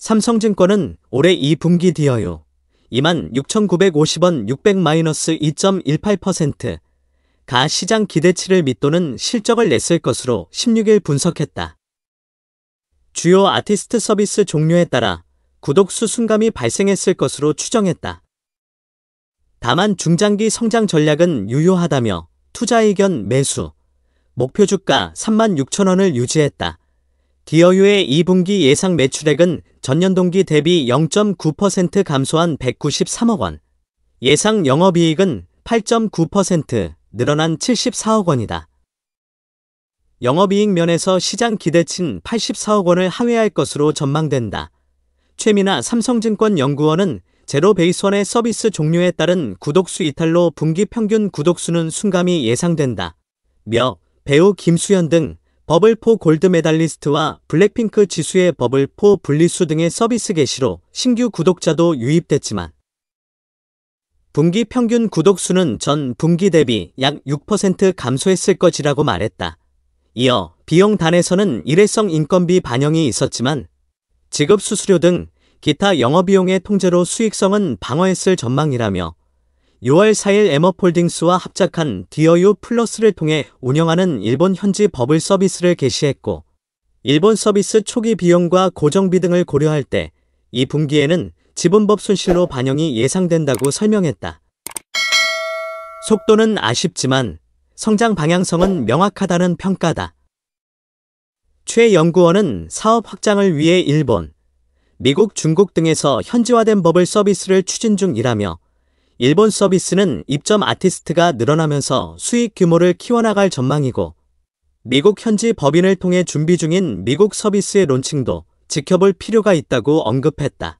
삼성증권은 올해 2분기 디어요 26,950원 600-2.18%, 가 시장 기대치를 밑도는 실적을 냈을 것으로 16일 분석했다. 주요 아티스트 서비스 종료에 따라 구독수 순감이 발생했을 것으로 추정했다. 다만 중장기 성장 전략은 유효하다며 투자 의견 매수, 목표 주가 36,000원을 유지했다. 디어유의 2분기 예상 매출액은 전년 동기 대비 0.9% 감소한 193억 원, 예상 영업이익은 8.9% 늘어난 74억 원이다. 영업이익 면에서 시장 기대치인 84억 원을 하회할 것으로 전망된다. 최민아 삼성증권 연구원은 제로 베이스원의 서비스 종료에 따른 구독수 이탈로 분기 평균 구독수는 순감이 예상된다. 며 배우 김수현 등 버블포 골드 메달리스트와 블랙핑크 지수의 버블포 분리수 등의 서비스 개시로 신규 구독자도 유입됐지만 분기 평균 구독수는 전 분기 대비 약 6% 감소했을 것이라고 말했다. 이어 비용단에서는 일회성 인건비 반영이 있었지만 지급 수수료 등 기타 영업비용의 통제로 수익성은 방어했을 전망이라며 6월 4일 에머폴딩스와 합작한 디어유 플러스를 통해 운영하는 일본 현지 버블 서비스를 개시했고 일본 서비스 초기 비용과 고정비 등을 고려할 때 이 분기에는 지분법 손실로 반영이 예상된다고 설명했다. 속도는 아쉽지만 성장 방향성은 명확하다는 평가다. 최 연구원은 사업 확장을 위해 일본, 미국, 중국 등에서 현지화된 버블 서비스를 추진 중이라며 일본 서비스는 입점 아티스트가 늘어나면서 수익 규모를 키워나갈 전망이고 미국 현지 법인을 통해 준비 중인 미국 서비스의 론칭도 지켜볼 필요가 있다고 언급했다.